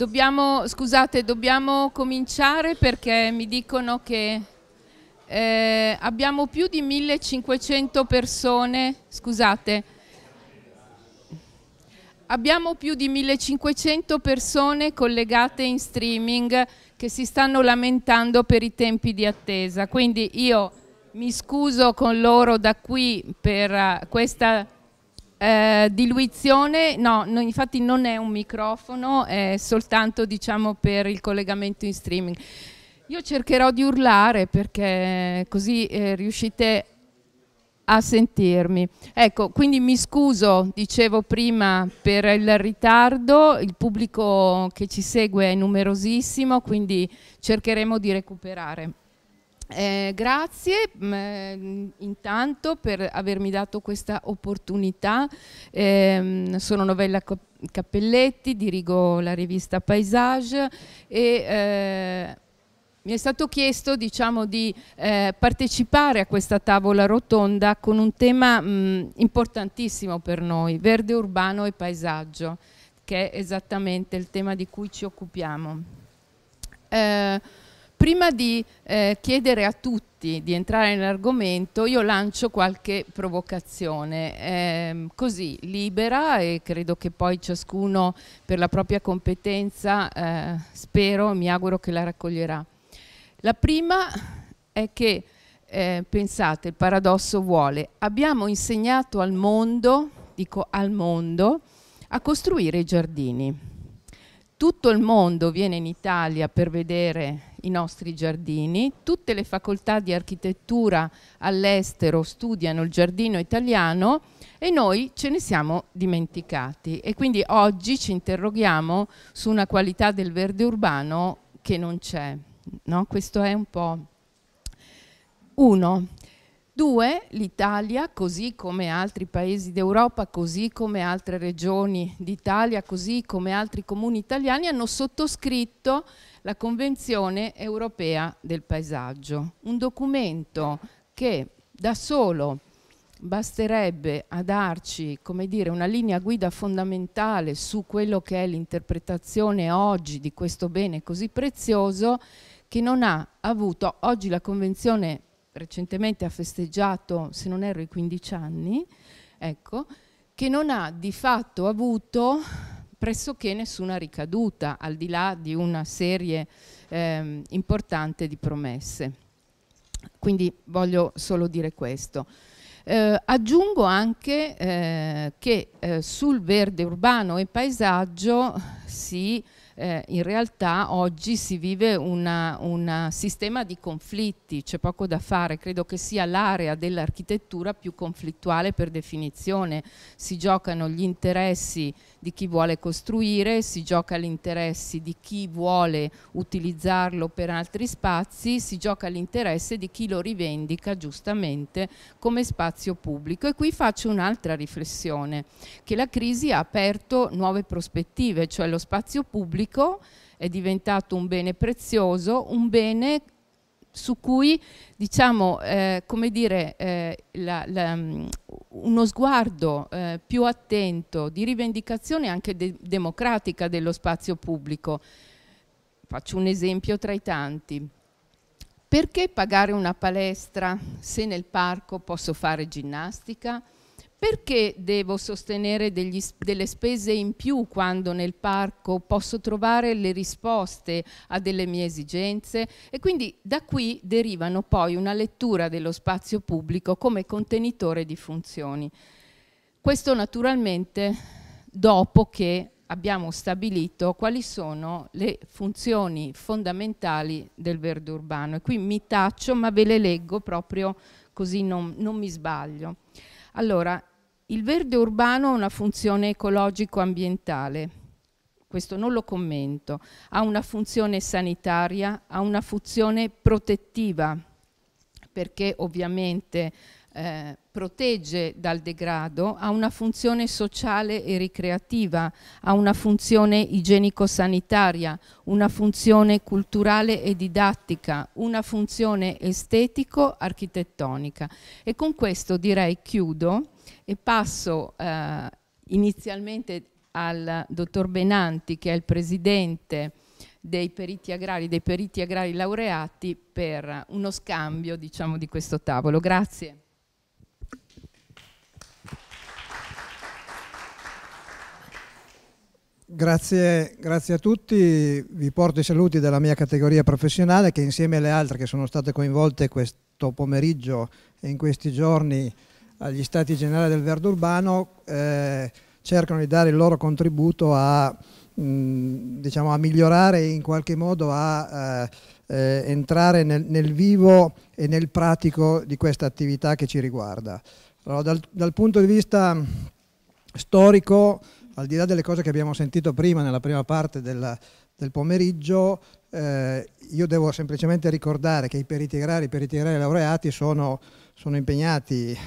Dobbiamo, scusate, dobbiamo cominciare perché mi dicono che eh, abbiamo più di 1500 persone, scusate, abbiamo più di 1500 persone collegate in streaming che si stanno lamentando per i tempi di attesa. Quindi io mi scuso con loro da qui per eh, questa eh, diluizione, no, no, infatti non è un microfono, è soltanto diciamo, per il collegamento in streaming. Io cercherò di urlare perché così eh, riuscite a sentirmi. Ecco, quindi mi scuso, dicevo prima, per il ritardo, il pubblico che ci segue è numerosissimo, quindi cercheremo di recuperare. Eh, grazie mh, mm, eh, intanto per avermi dato questa opportunità. Eh, sono Novella Cappelletti, dirigo la rivista Paesage e eh, mi è stato chiesto diciamo, di eh, partecipare a questa tavola rotonda con un tema mh, mm, importantissimo per noi, verde urbano e paesaggio, che è esattamente il tema di cui ci occupiamo. Prima di eh, chiedere a tutti di entrare nell'argomento, io lancio qualche provocazione, eh, così libera e credo che poi ciascuno per la propria competenza, eh, spero, mi auguro che la raccoglierà. La prima è che, eh, pensate, il paradosso vuole, abbiamo insegnato al mondo, dico al mondo, a costruire i giardini tutto il mondo viene in Italia per vedere i nostri giardini, tutte le facoltà di architettura all'estero studiano il giardino italiano e noi ce ne siamo dimenticati e quindi oggi ci interroghiamo su una qualità del verde urbano che non c'è. No? Questo è un po' uno Due, l'Italia, così come altri paesi d'Europa, così come altre regioni d'Italia, così come altri comuni italiani, hanno sottoscritto la Convenzione europea del paesaggio, un documento che da solo basterebbe a darci come dire, una linea guida fondamentale su quello che è l'interpretazione oggi di questo bene così prezioso che non ha avuto oggi la Convenzione recentemente ha festeggiato, se non erro, i 15 anni, ecco, che non ha di fatto avuto pressoché nessuna ricaduta, al di là di una serie ehm, importante di promesse. Quindi voglio solo dire questo. Eh, aggiungo anche eh, che eh, sul verde urbano e paesaggio si eh, in realtà oggi si vive un sistema di conflitti, c'è poco da fare, credo che sia l'area dell'architettura più conflittuale per definizione, si giocano gli interessi di chi vuole costruire, si gioca gli interessi di chi vuole utilizzarlo per altri spazi, si gioca l'interesse di chi lo rivendica giustamente come spazio pubblico. E qui faccio un'altra riflessione, che la crisi ha aperto nuove prospettive, cioè lo spazio pubblico pubblico, è diventato un bene prezioso, un bene su cui diciamo, eh, dire, eh, la, la, mm, uno sguardo eh, più attento di rivendicazione anche de democratica dello spazio pubblico. Faccio un esempio tra i tanti. Perché pagare una palestra se nel parco posso fare ginnastica? Perché devo sostenere degli, delle spese in più quando nel parco posso trovare le risposte a delle mie esigenze? E quindi da qui derivano poi una lettura dello spazio pubblico come contenitore di funzioni. Questo naturalmente dopo che abbiamo stabilito quali sono le funzioni fondamentali del verde urbano. E qui mi taccio ma ve le leggo proprio così non, non mi sbaglio. Allora, il verde urbano ha una funzione ecologico-ambientale, questo non lo commento, ha una funzione sanitaria, ha una funzione protettiva, perché ovviamente eh, protegge dal degrado, ha una funzione sociale e ricreativa, ha una funzione igienico-sanitaria, una funzione culturale e didattica, una funzione estetico-architettonica. E con questo direi chiudo e passo eh, inizialmente al dottor Benanti, che è il presidente dei periti agrari, dei periti agrari laureati, per uno scambio diciamo, di questo tavolo. Grazie. Grazie, grazie, a tutti, vi porto i saluti della mia categoria professionale che insieme alle altre che sono state coinvolte questo pomeriggio e in questi giorni agli stati generali del verde urbano eh, cercano di dare il loro contributo a, mh, diciamo, a migliorare in qualche modo a eh, eh, entrare nel, nel, vivo e nel pratico di questa attività che ci riguarda. Allora, dal, dal punto di vista storico, al di là delle cose che abbiamo sentito prima nella prima parte della, del pomeriggio, eh, io devo semplicemente ricordare che i peritigrari e i peritigrari laureati sono sono impegnati eh,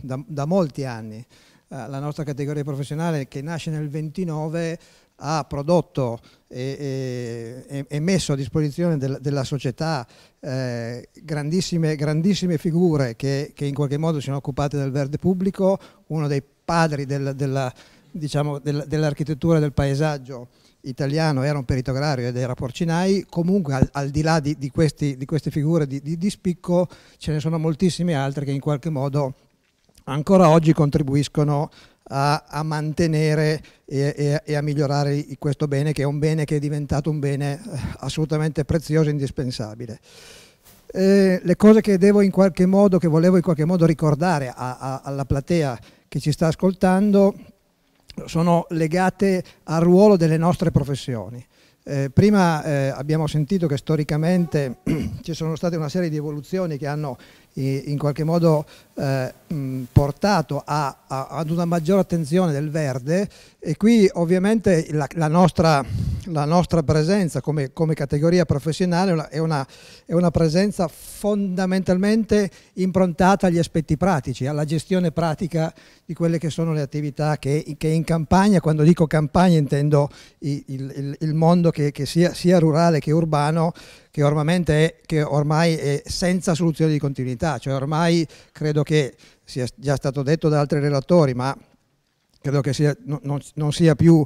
da, da, molti anni. Eh, la nostra categoria professionale che nasce nel 29 ha prodotto e, e, e messo a disposizione del, della società eh, grandissime, grandissime, figure che, che, in qualche modo si sono occupate del verde pubblico, uno dei padri del, dell'architettura diciamo, del, dell del paesaggio italiano era un perito agrario ed era Porcinai, comunque al, al di là di, di, questi, di queste figure di, di, spicco ce ne sono moltissime altre che in qualche modo ancora oggi contribuiscono a, a mantenere e, e, e, a migliorare questo bene che è un bene che è diventato un bene eh, assolutamente prezioso e indispensabile. Eh, le cose che devo in qualche modo, che volevo in qualche modo ricordare a, a, alla platea che ci sta ascoltando sono legate al ruolo delle nostre professioni. Eh, prima eh, abbiamo sentito che storicamente ci sono state una serie di evoluzioni che hanno in qualche modo eh, mh, portato a, a, ad una maggiore attenzione del verde e qui ovviamente la, la nostra la nostra presenza come, come categoria professionale è una, è una, presenza fondamentalmente improntata agli aspetti pratici, alla gestione pratica di quelle che sono le attività che, che in campagna, quando dico campagna intendo il, il, il mondo che, che sia, sia rurale che urbano, che ormai, è, che ormai è senza soluzione di continuità, cioè ormai credo che sia già stato detto da altri relatori, ma credo che sia, non, non, sia più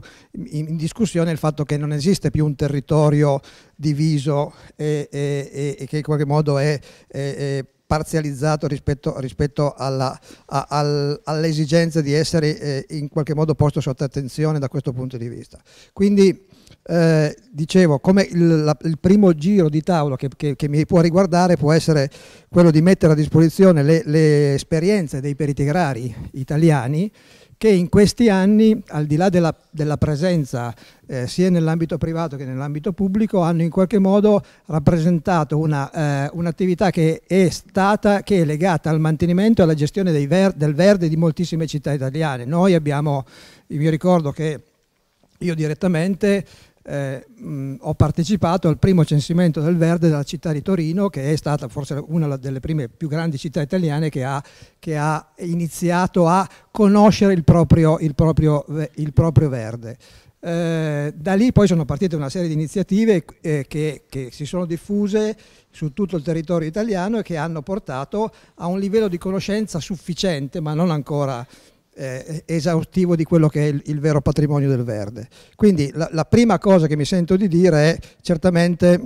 in, discussione il fatto che non esiste più un territorio diviso e, e, e che in qualche modo è, è, è parzializzato rispetto, rispetto all'esigenza all di essere eh, in qualche modo posto sotto attenzione da questo punto di vista. Quindi eh, dicevo, come il, la, il, primo giro di tavolo che, che, che, mi può riguardare può essere quello di mettere a disposizione le, le esperienze dei peritigrari italiani che in questi anni, al di là della, della presenza eh, sia nell'ambito privato che nell'ambito pubblico, hanno in qualche modo rappresentato eh, un'attività eh, un che è stata, che è legata al mantenimento e alla gestione ver del verde di moltissime città italiane. Noi abbiamo, vi ricordo che io direttamente eh, mm, ho partecipato al primo censimento del verde della città di Torino, che è stata forse una delle prime più grandi città italiane che ha, che ha iniziato a conoscere il proprio, il proprio, il proprio verde. Eh, da lì poi sono partite una serie di iniziative eh, che, che, si sono diffuse su tutto il territorio italiano e che hanno portato a un livello di conoscenza sufficiente, ma non ancora eh, esaustivo di quello che è il, il, vero patrimonio del verde. Quindi la, la, prima cosa che mi sento di dire è certamente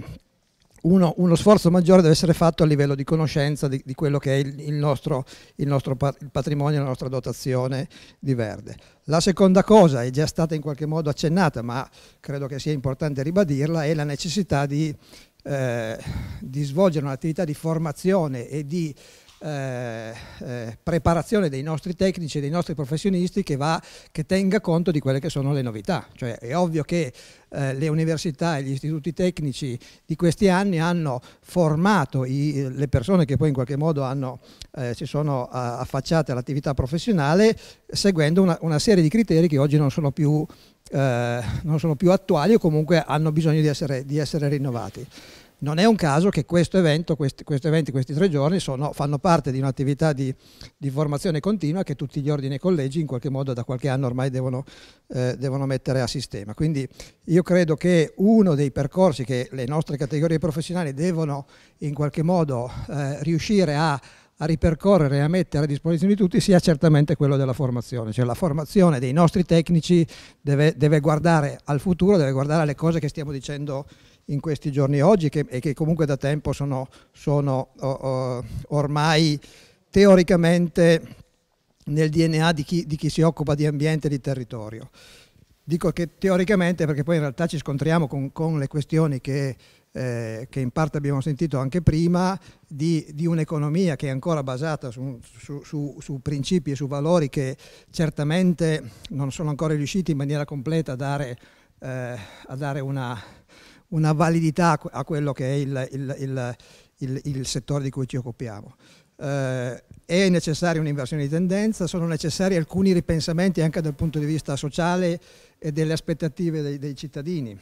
uno, uno, sforzo maggiore deve essere fatto a livello di conoscenza di, di quello che è il, il nostro, il nostro patrimonio, la nostra dotazione di verde. La seconda cosa è già stata in qualche modo accennata, ma credo che sia importante ribadirla, è la necessità di eh, di svolgere un'attività di formazione e di eh, eh, preparazione dei nostri tecnici e dei nostri professionisti che, va, che, tenga conto di quelle che sono le novità. Cioè, è ovvio che eh, le università e gli istituti tecnici di questi anni hanno formato i, le persone che poi in qualche modo hanno, eh, si sono affacciate all'attività professionale seguendo una, una, serie di criteri che oggi non sono, più, eh, non sono più attuali o comunque hanno bisogno di essere, di essere rinnovati. Non è un caso che questo evento, questi, questo eventi, questi tre giorni sono, fanno parte di un'attività di, di, formazione continua che tutti gli ordini e collegi in qualche modo da qualche anno ormai devono, eh, devono mettere a sistema. Quindi io credo che uno dei percorsi che le nostre categorie professionali devono in qualche modo eh, riuscire a a ripercorrere e a mettere a disposizione di tutti sia certamente quello della formazione, cioè la formazione dei nostri tecnici deve, deve guardare al futuro, deve guardare alle cose che stiamo dicendo in questi giorni oggi che, e che comunque da tempo sono, sono oh, ormai teoricamente nel DNA di chi, di chi, si occupa di ambiente e di territorio. Dico che teoricamente perché poi in realtà ci scontriamo con, con le questioni che eh, che in parte abbiamo sentito anche prima, di, di un'economia che è ancora basata su, su, su, su, principi e su valori che certamente non sono ancora riusciti in maniera completa a dare, eh, a dare una, una validità a quello che è il, il, il, il settore di cui ci occupiamo. Eh, è necessaria un'inversione di tendenza, sono necessari alcuni ripensamenti anche dal punto di vista sociale e delle aspettative dei, dei cittadini.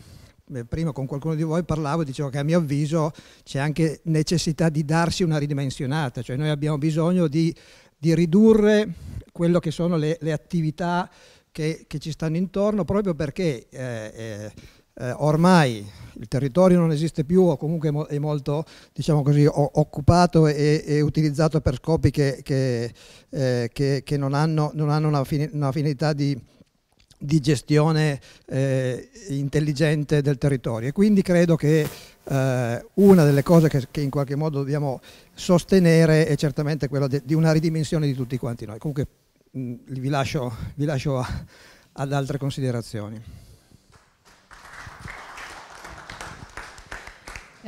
Eh, prima con qualcuno di voi parlavo e dicevo che a mio avviso c'è anche necessità di darsi una ridimensionata, cioè noi abbiamo bisogno di, di ridurre quello che sono le, le attività che, che, ci stanno intorno proprio perché eh, eh, eh, ormai il territorio non esiste più o comunque è molto diciamo così, occupato e, e, utilizzato per scopi che, che, eh, che, che non hanno, non hanno una, finalità di, di gestione eh, intelligente del territorio e quindi credo che eh, una delle cose che, in qualche modo dobbiamo sostenere è certamente quella di una ridimensione di tutti quanti noi. Comunque mh, vi, lascio, vi lascio a, ad altre considerazioni.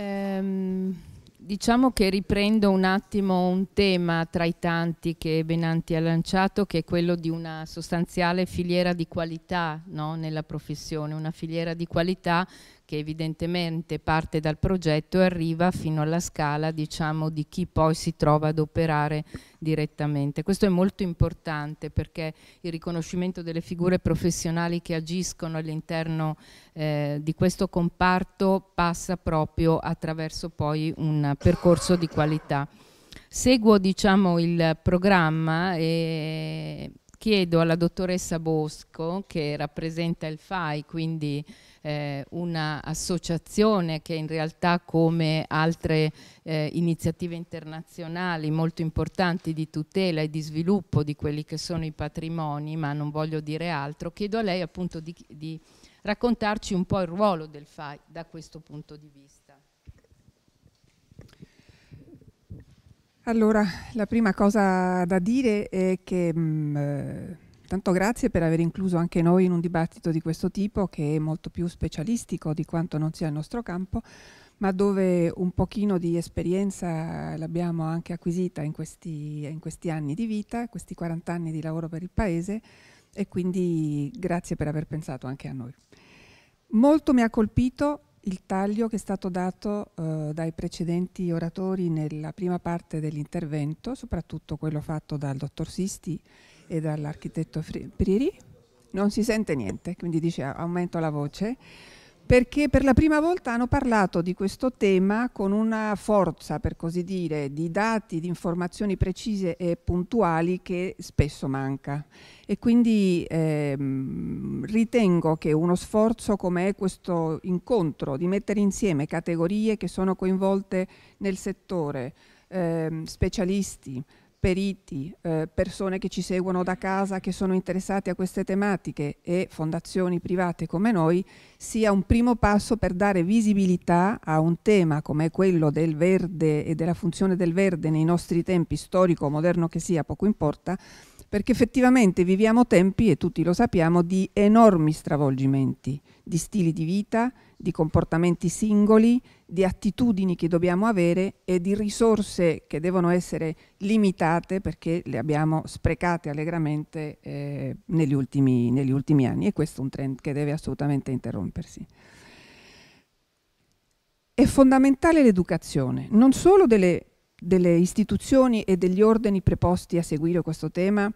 Ehm, diciamo che riprendo un attimo un tema tra i tanti che Benanti ha lanciato, che è quello di una sostanziale filiera di qualità no? nella professione, una filiera di qualità che evidentemente parte dal progetto e arriva fino alla scala diciamo, di chi poi si trova ad operare direttamente. Questo è molto importante perché il riconoscimento delle figure professionali che agiscono all'interno eh, di questo comparto passa proprio attraverso poi un percorso di qualità seguo diciamo, il programma e chiedo alla dottoressa Bosco, che rappresenta il FAI, quindi eh, un'associazione che in realtà come altre eh, iniziative internazionali molto importanti di tutela e di sviluppo di quelli che sono i patrimoni, ma non voglio dire altro, chiedo a lei appunto di, di raccontarci un po' il ruolo del FAI da questo punto di vista. Allora, la prima cosa da dire è che mh, mm, eh, tanto grazie per aver incluso anche noi in un dibattito di questo tipo che è molto più specialistico di quanto non sia il nostro campo, ma dove un pochino di esperienza l'abbiamo anche acquisita in questi, in questi anni di vita, questi 40 anni di lavoro per il Paese e quindi grazie per aver pensato anche a noi. Molto mi ha colpito il taglio che è stato dato eh, dai precedenti oratori nella prima parte dell'intervento, soprattutto quello fatto dal dottor Sisti e dall'architetto Prieri. Non si sente niente, quindi dice aumento la voce perché per la prima volta hanno parlato di questo tema con una forza, per così dire, di dati, di informazioni precise e puntuali che spesso manca. E quindi ehm, ritengo che uno sforzo come questo incontro di mettere insieme categorie che sono coinvolte nel settore, ehm, specialisti, periti, eh, persone che ci seguono da casa, che sono interessate a queste tematiche e fondazioni private come noi, sia un primo passo per dare visibilità a un tema come quello del verde e della funzione del verde nei nostri tempi, storico o moderno che sia, poco importa, perché effettivamente viviamo tempi, e tutti lo sappiamo, di enormi stravolgimenti di stili di vita, di comportamenti singoli, di attitudini che dobbiamo avere e di risorse che devono essere limitate perché le abbiamo sprecate allegramente eh, negli, ultimi, negli ultimi anni e questo è un trend che deve assolutamente interrompersi. È fondamentale l'educazione, non solo delle delle istituzioni e degli ordini preposti a seguire questo tema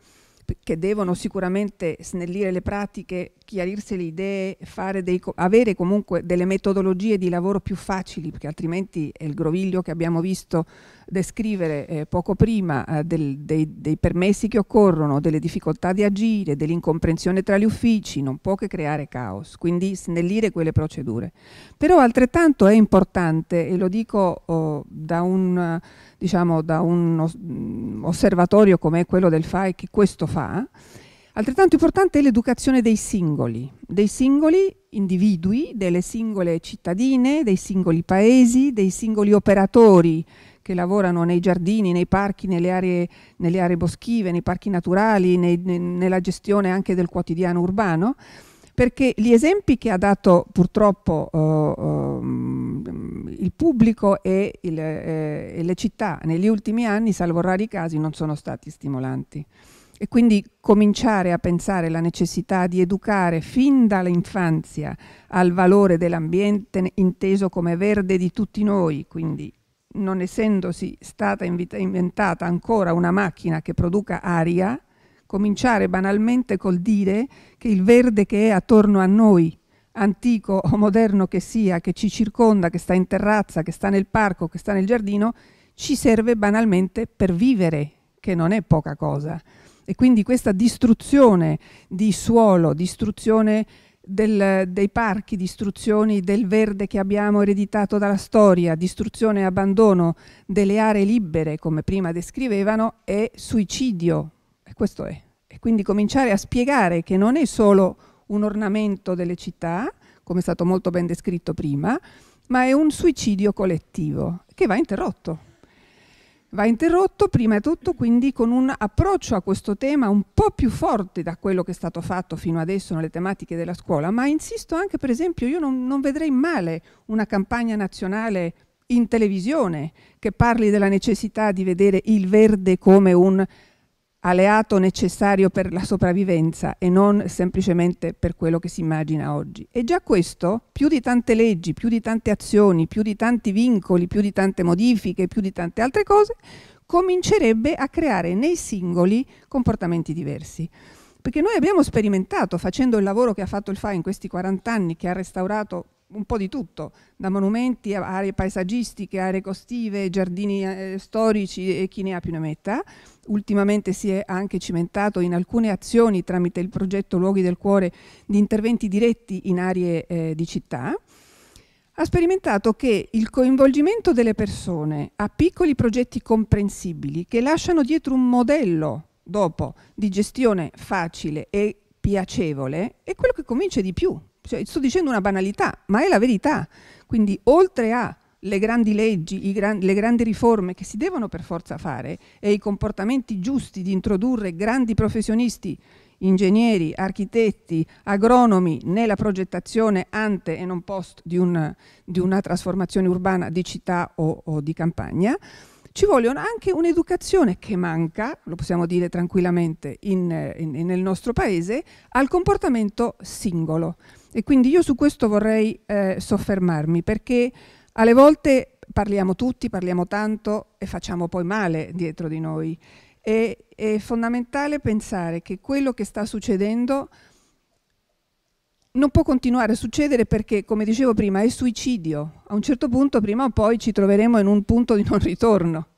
che devono sicuramente snellire le pratiche, chiarirsi le idee, dei, avere comunque delle metodologie di lavoro più facili, perché altrimenti è il groviglio che abbiamo visto descrivere eh, poco prima eh, del, dei, dei, permessi che occorrono, delle difficoltà di agire, dell'incomprensione tra gli uffici, non può che creare caos, quindi snellire quelle procedure. Però altrettanto è importante, e lo dico oh, da un, diciamo, da un mm, osservatorio come quello del FAI che questo fa, Altrettanto importante è l'educazione dei singoli, dei singoli individui, delle singole cittadine, dei singoli paesi, dei singoli operatori che lavorano nei giardini, nei parchi, nelle aree, nelle aree boschive, nei parchi naturali, nei, nella gestione anche del quotidiano urbano, perché gli esempi che ha dato purtroppo eh, eh, il pubblico e, il, eh, le città negli ultimi anni, salvo rari casi, non sono stati stimolanti. E quindi cominciare a pensare la necessità di educare fin dall'infanzia al valore dell'ambiente inteso come verde di tutti noi, quindi non essendosi stata inventata ancora una macchina che produca aria, cominciare banalmente col dire che il verde che è attorno a noi, antico o moderno che sia, che ci circonda, che sta in terrazza, che sta nel parco, che sta nel giardino, ci serve banalmente per vivere, che non è poca cosa. E quindi questa distruzione di suolo, distruzione del, dei parchi, distruzioni del verde che abbiamo ereditato dalla storia, distruzione e abbandono delle aree libere, come prima descrivevano, è suicidio. E questo è. E quindi cominciare a spiegare che non è solo un ornamento delle città, come è stato molto ben descritto prima, ma è un suicidio collettivo che va interrotto va interrotto prima di tutto quindi con un approccio a questo tema un po' più forte da quello che è stato fatto fino adesso nelle tematiche della scuola, ma insisto anche per esempio io non, non vedrei male una campagna nazionale in televisione che parli della necessità di vedere il verde come un alleato necessario per la sopravvivenza e non semplicemente per quello che si immagina oggi. E già questo, più di tante leggi, più di tante azioni, più di tanti vincoli, più di tante modifiche, più di tante altre cose, comincerebbe a creare nei singoli comportamenti diversi. Perché noi abbiamo sperimentato, facendo il lavoro che ha fatto il FA in questi 40 anni, che ha restaurato un po' di tutto, da monumenti a aree paesaggistiche, aree costive, giardini eh, storici e chi ne ha più ne metta. Ultimamente si è anche cimentato in alcune azioni tramite il progetto Luoghi del Cuore di interventi diretti in aree eh, di città. Ha sperimentato che il coinvolgimento delle persone a piccoli progetti comprensibili che lasciano dietro un modello dopo di gestione facile e piacevole è quello che convince di più cioè, sto dicendo una banalità, ma è la verità. Quindi oltre a le grandi leggi, gran, le grandi riforme che si devono per forza fare e i comportamenti giusti di introdurre grandi professionisti, ingegneri, architetti, agronomi nella progettazione ante e non post di, un, di una trasformazione urbana di città o, o di campagna, ci vogliono anche un'educazione che manca, lo possiamo dire tranquillamente, in, in, nel nostro paese, al comportamento singolo. E quindi io su questo vorrei eh, soffermarmi perché alle volte parliamo tutti, parliamo tanto e facciamo poi male dietro di noi. E, è fondamentale pensare che quello che sta succedendo non può continuare a succedere perché, come dicevo prima, è suicidio. A un certo punto, prima o poi, ci troveremo in un punto di non ritorno.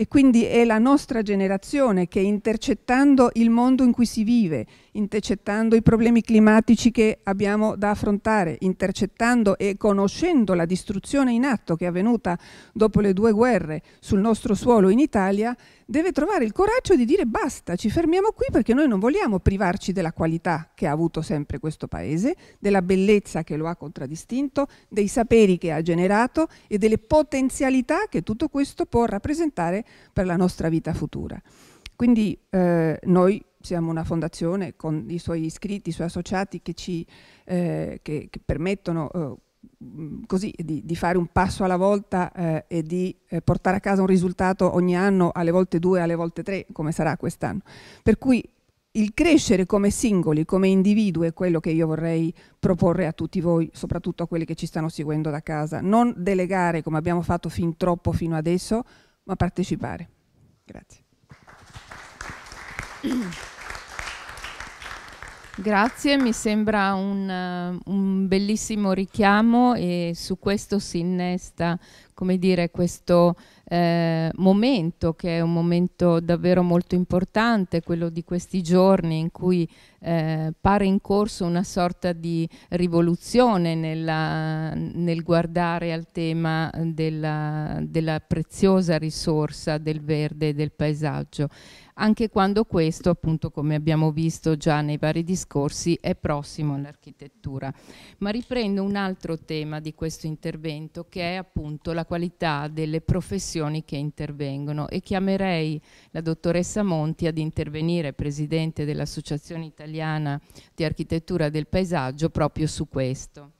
E quindi è la nostra generazione che intercettando il mondo in cui si vive, intercettando i problemi climatici che abbiamo da affrontare, intercettando e conoscendo la distruzione in atto che è avvenuta dopo le due guerre sul nostro suolo in Italia, deve trovare il coraggio di dire basta, ci fermiamo qui perché noi non vogliamo privarci della qualità che ha avuto sempre questo Paese, della bellezza che lo ha contraddistinto, dei saperi che ha generato e delle potenzialità che tutto questo può rappresentare per la nostra vita futura. Quindi eh, noi siamo una fondazione con i suoi iscritti, i suoi associati che ci eh, che, che permettono eh, così di, di, fare un passo alla volta eh, e di eh, portare a casa un risultato ogni anno, alle volte due, alle volte tre, come sarà quest'anno. Per cui il crescere come singoli, come individui è quello che io vorrei proporre a tutti voi, soprattutto a quelli che ci stanno seguendo da casa. Non delegare come abbiamo fatto fin troppo fino adesso, a partecipare. Grazie. Grazie, mi sembra un, eh, un, bellissimo richiamo e su questo si innesta come dire, questo eh, momento che è un momento davvero molto importante, quello di questi giorni in cui eh, pare in corso una sorta di rivoluzione nella, nel guardare al tema della, della preziosa risorsa del verde e del paesaggio anche quando questo, appunto, come abbiamo visto già nei vari discorsi, è prossimo all'architettura. Ma riprendo un altro tema di questo intervento che è appunto la qualità delle professioni che intervengono e chiamerei la dottoressa Monti ad intervenire, presidente dell'Associazione Italiana di Architettura del Paesaggio, proprio su questo.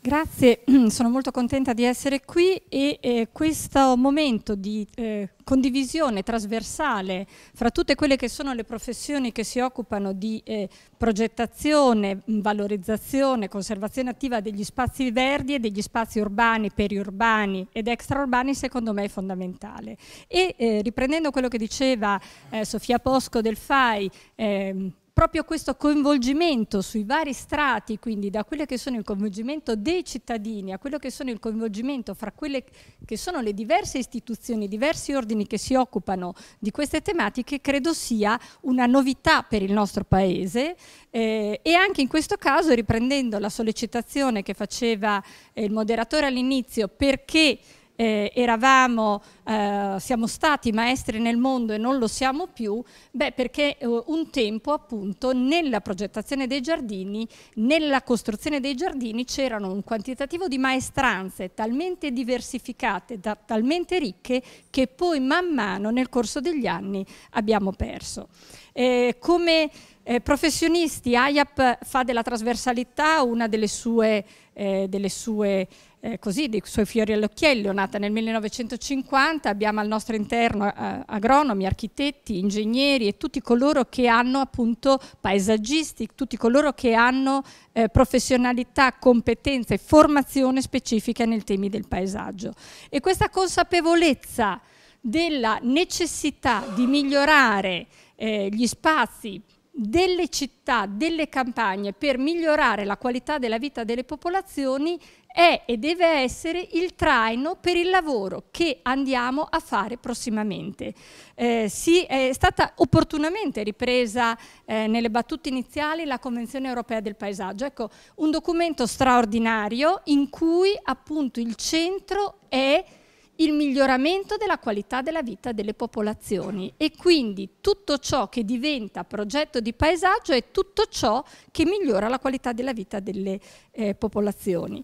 Grazie, sono molto contenta di essere qui e eh, questo momento di eh, condivisione trasversale fra tutte quelle che sono le professioni che si occupano di eh, progettazione, valorizzazione, conservazione attiva degli spazi verdi e degli spazi urbani, periurbani ed extraurbani secondo me è fondamentale. E eh, riprendendo quello che diceva eh, Sofia Posco del FAI, ehm, proprio questo coinvolgimento sui vari strati, quindi da quello che sono il coinvolgimento dei cittadini a quello che sono il coinvolgimento fra quelle che sono le diverse istituzioni, diversi ordini che si occupano di queste tematiche, credo sia una novità per il nostro Paese eh, e anche in questo caso riprendendo la sollecitazione che faceva eh, il moderatore all'inizio perché eh, eravamo, eh, siamo stati maestri nel mondo e non lo siamo più, beh perché eh, un tempo appunto nella progettazione dei giardini, nella costruzione dei giardini c'erano un quantitativo di maestranze talmente diversificate, da, talmente ricche che poi man mano nel corso degli anni abbiamo perso. Eh, come eh, professionisti, AIAP fa della trasversalità una delle sue, eh, delle sue eh, così, dei suoi fiori all'occhiello, nata nel 1950, abbiamo al nostro interno eh, agronomi, architetti, ingegneri e tutti coloro che hanno appunto paesaggisti, tutti coloro che hanno eh, professionalità, competenze, e formazione specifica nei temi del paesaggio. E questa consapevolezza della necessità di migliorare eh, gli spazi delle città, delle campagne per migliorare la qualità della vita delle popolazioni è e deve essere il traino per il lavoro che andiamo a fare prossimamente. Eh, sì, è stata opportunamente ripresa eh, nelle battute iniziali la Convenzione europea del paesaggio, ecco, un documento straordinario in cui appunto il centro è il miglioramento della qualità della vita delle popolazioni e quindi tutto ciò che diventa progetto di paesaggio è tutto ciò che migliora la qualità della vita delle eh, popolazioni.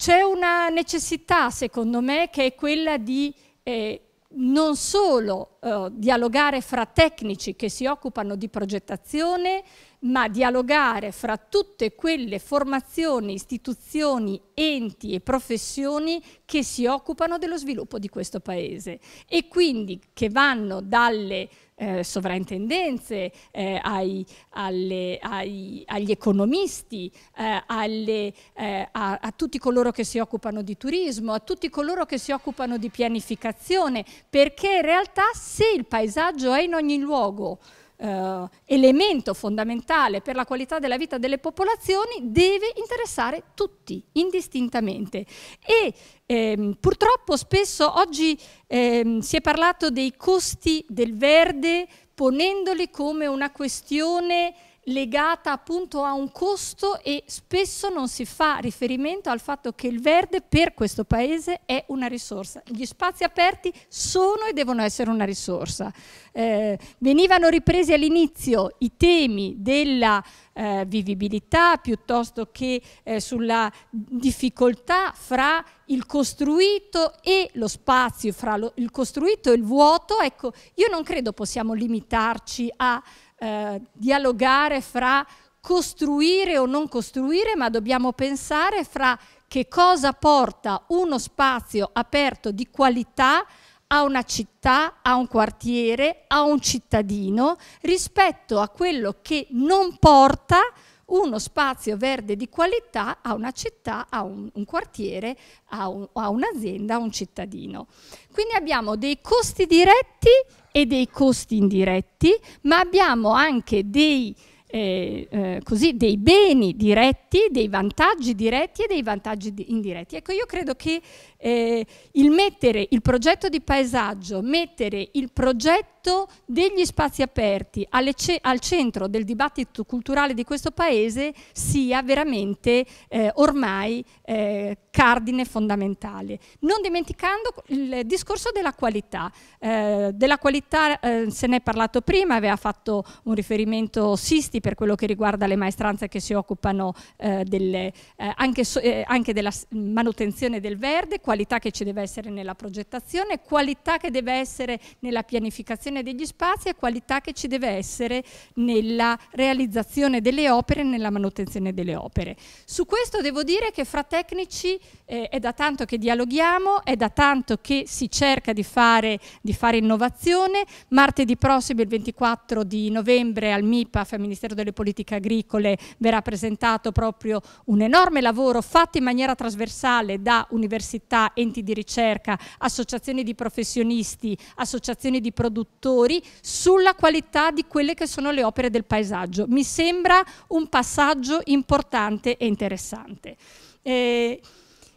C'è una necessità, secondo me, che è quella di eh, non solo eh, dialogare fra tecnici che si occupano di progettazione, ma dialogare fra tutte quelle formazioni, istituzioni, enti e professioni che si occupano dello sviluppo di questo Paese e quindi che vanno dalle eh, sovrintendenze, eh, ai, alle, ai, agli economisti, eh, alle, eh, a, a, tutti coloro che si occupano di turismo, a tutti coloro che si occupano di pianificazione, perché in realtà se il paesaggio è in ogni luogo, eh, elemento fondamentale per la qualità della vita delle popolazioni deve interessare tutti, indistintamente. E ehm, purtroppo spesso oggi ehm, si è parlato dei costi del verde ponendoli come una questione legata appunto a un costo e spesso non si fa riferimento al fatto che il verde per questo paese è una risorsa. Gli spazi aperti sono e devono essere una risorsa. Eh, venivano ripresi all'inizio i temi della eh, vivibilità piuttosto che eh, sulla difficoltà fra il costruito e lo spazio, fra lo, il costruito e il vuoto. Ecco, io non credo possiamo limitarci a eh, dialogare fra costruire o non costruire, ma dobbiamo pensare fra che cosa porta uno spazio aperto di qualità a una città, a un quartiere, a un cittadino rispetto a quello che non porta uno spazio verde di qualità a una città, a un, un quartiere, a, un, a un'azienda, a un cittadino. Quindi abbiamo dei costi diretti e dei costi indiretti, ma abbiamo anche dei, eh, eh, così, dei beni diretti, dei vantaggi diretti e dei vantaggi indiretti. Ecco, io credo che eh, il mettere il progetto di paesaggio, mettere il progetto rispetto degli spazi aperti ce al centro del dibattito culturale di questo Paese sia veramente eh, ormai eh, cardine fondamentale. Non dimenticando il discorso della qualità. Eh, della qualità eh, se ne è parlato prima, aveva fatto un riferimento Sisti per quello che riguarda le maestranze che si occupano eh, delle, eh, anche, so anche della manutenzione del verde, qualità che ci deve essere nella progettazione, qualità che deve essere nella pianificazione gestione degli spazi e qualità che ci deve essere nella realizzazione delle opere e nella manutenzione delle opere. Su questo devo dire che fra tecnici eh, è da tanto che dialoghiamo, è da tanto che si cerca di fare, di fare innovazione. Martedì prossimo, il 24 di novembre, al MIPAF, al Ministero delle Politiche Agricole, verrà presentato proprio un enorme lavoro fatto in maniera trasversale da università, enti di ricerca, associazioni di professionisti, associazioni di produttori, attori sulla qualità di quelle che sono le opere del paesaggio. Mi sembra un passaggio importante e interessante. Eh,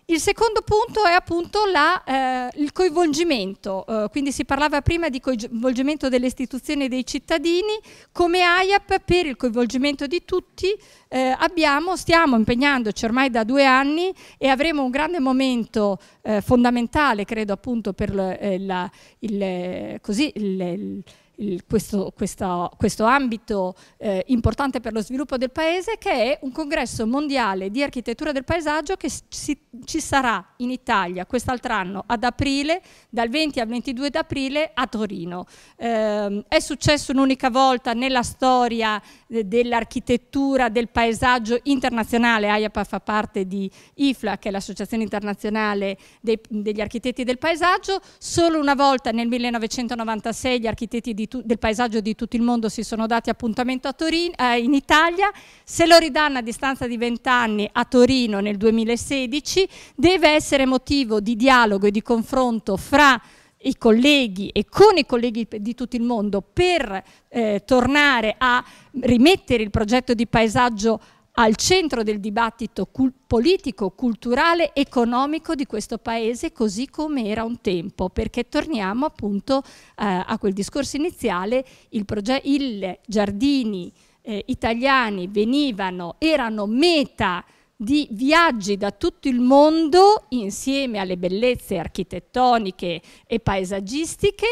il secondo punto è appunto la, eh, il coinvolgimento, eh, quindi si parlava prima di coinvolgimento delle istituzioni e dei cittadini, come AIAP per il coinvolgimento di tutti eh, abbiamo, stiamo impegnandoci ormai da due anni e avremo un grande momento eh, fondamentale, credo appunto per eh, la, il, eh, così, il, il il, questo, questo, questo, ambito eh, importante per lo sviluppo del paese che è un congresso mondiale di architettura del paesaggio che si, ci sarà in Italia quest'altro anno ad aprile, dal 20 al 22 aprile a Torino. Eh, è successo un'unica volta nella storia eh, dell'architettura del paese paesaggio internazionale, AIAPA fa parte di IFLA, che è l'Associazione Internazionale dei, degli Architetti del Paesaggio, solo una volta nel 1996 gli architetti del paesaggio di tutto il mondo si sono dati appuntamento Torino, eh, in Italia, se lo ridanno a distanza di vent'anni a Torino nel 2016, deve essere motivo di dialogo e di confronto fra i colleghi e con i colleghi di tutto il mondo per eh, tornare a rimettere il progetto di paesaggio al centro del dibattito cul politico, culturale, economico di questo paese così come era un tempo, perché torniamo appunto eh, a quel discorso iniziale, i il giardini eh, italiani venivano, erano meta di viaggi da tutto il mondo insieme alle bellezze architettoniche e paesaggistiche.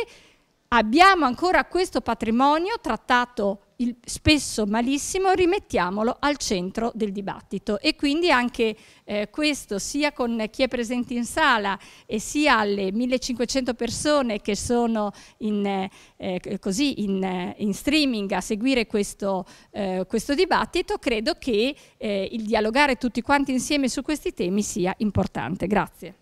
Abbiamo ancora questo patrimonio trattato il, spesso malissimo, rimettiamolo al centro del dibattito. E quindi anche eh, questo, sia con chi è presente in sala e sia alle 1500 persone che sono in, eh, eh così in, eh, in, streaming a seguire questo, eh, questo dibattito, credo che eh, il dialogare tutti quanti insieme su questi temi sia importante. Grazie.